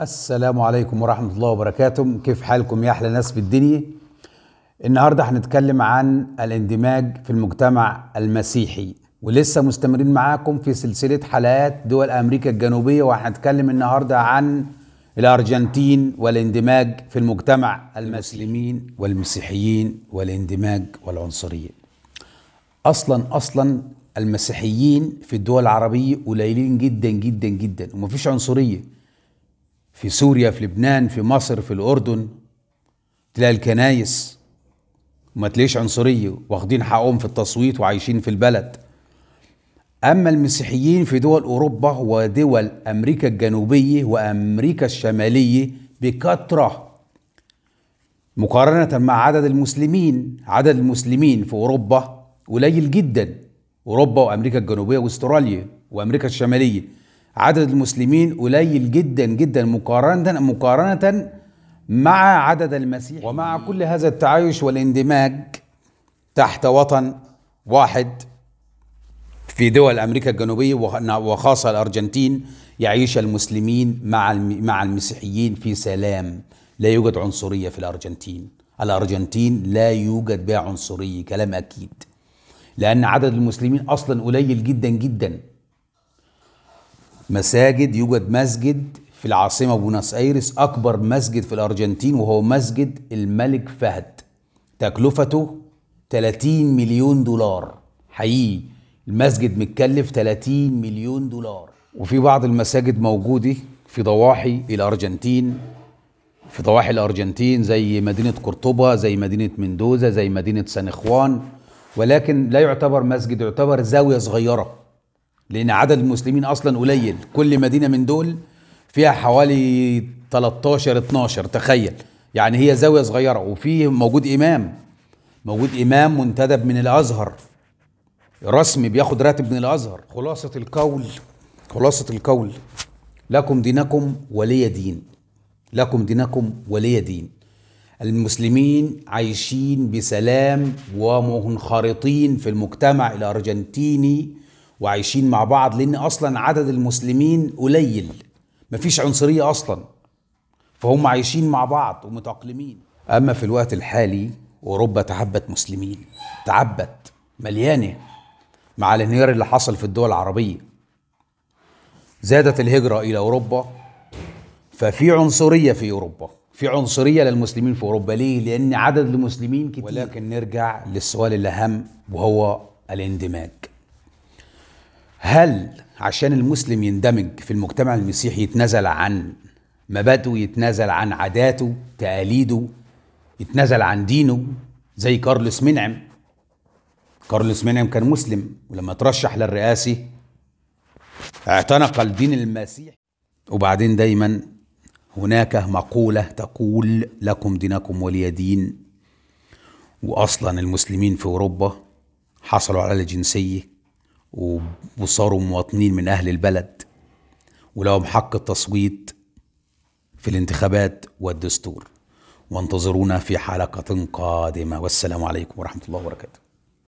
السلام عليكم ورحمة الله وبركاته كيف حالكم يا أحلى ناس في الدنيا النهاردة هنتكلم عن الاندماج في المجتمع المسيحي ولسه مستمرين معاكم في سلسلة حلقات دول أمريكا الجنوبية وهنتكلم النهاردة عن الأرجنتين والاندماج في المجتمع المسلمين والمسيحيين والاندماج والعنصرية أصلا أصلا المسيحيين في الدول العربية قليلين جدا جدا جدا ومفيش عنصرية في سوريا في لبنان في مصر في الأردن تلاقي الكنايس وما تلاقيش عنصرية واخدين حقهم في التصويت وعايشين في البلد أما المسيحيين في دول أوروبا ودول أمريكا الجنوبية وأمريكا الشمالية بكثرة مقارنة مع عدد المسلمين عدد المسلمين في أوروبا قليل جدا أوروبا وأمريكا الجنوبية وأستراليا وأمريكا الشمالية عدد المسلمين قليل جدا جدا مقارنة مقارنة مع عدد المسيح ومع كل هذا التعايش والاندماج تحت وطن واحد في دول امريكا الجنوبيه وخاصه الارجنتين يعيش المسلمين مع مع المسيحيين في سلام لا يوجد عنصريه في الارجنتين الارجنتين لا يوجد بها عنصريه كلام اكيد لان عدد المسلمين اصلا قليل جدا جدا مساجد يوجد مسجد في العاصمة بوناس ايرس أكبر مسجد في الأرجنتين وهو مسجد الملك فهد تكلفته 30 مليون دولار حقيقي المسجد متكلف 30 مليون دولار وفي بعض المساجد موجودة في ضواحي الأرجنتين في ضواحي الأرجنتين زي مدينة قرطبة زي مدينة مندوزا زي مدينة سان إخوان ولكن لا يعتبر مسجد يعتبر زاوية صغيرة لان عدد المسلمين اصلا قليل كل مدينه من دول فيها حوالي 13 12 تخيل يعني هي زاويه صغيره وفي موجود امام موجود امام منتدب من الازهر رسمي بياخد راتب من الازهر خلاصه القول خلاصه القول لكم دينكم ولي دين لكم دينكم ولي دين المسلمين عايشين بسلام ومنخرطين في المجتمع الارجنتيني وعايشين مع بعض لان اصلا عدد المسلمين قليل مفيش عنصريه اصلا فهم عايشين مع بعض ومتاقلمين اما في الوقت الحالي اوروبا تعبت مسلمين تعبت مليانه مع الانهيار اللي حصل في الدول العربيه زادت الهجره الى اوروبا ففي عنصريه في اوروبا في عنصريه للمسلمين في اوروبا ليه لان عدد المسلمين كتير ولكن نرجع للسؤال الاهم وهو الاندماج هل عشان المسلم يندمج في المجتمع المسيحي يتنازل عن مبادئه يتنازل عن عاداته تقاليده يتنازل عن دينه زي كارلوس منعم كارلوس منعم كان مسلم ولما ترشح للرئاسة اعتنق الدين المسيحي وبعدين دايما هناك مقولة تقول لكم دينكم ولي دين وأصلا المسلمين في أوروبا حصلوا على الجنسية وصاروا مواطنين من أهل البلد ولهم حق التصويت في الانتخابات والدستور وانتظرونا في حلقة قادمة والسلام عليكم ورحمة الله وبركاته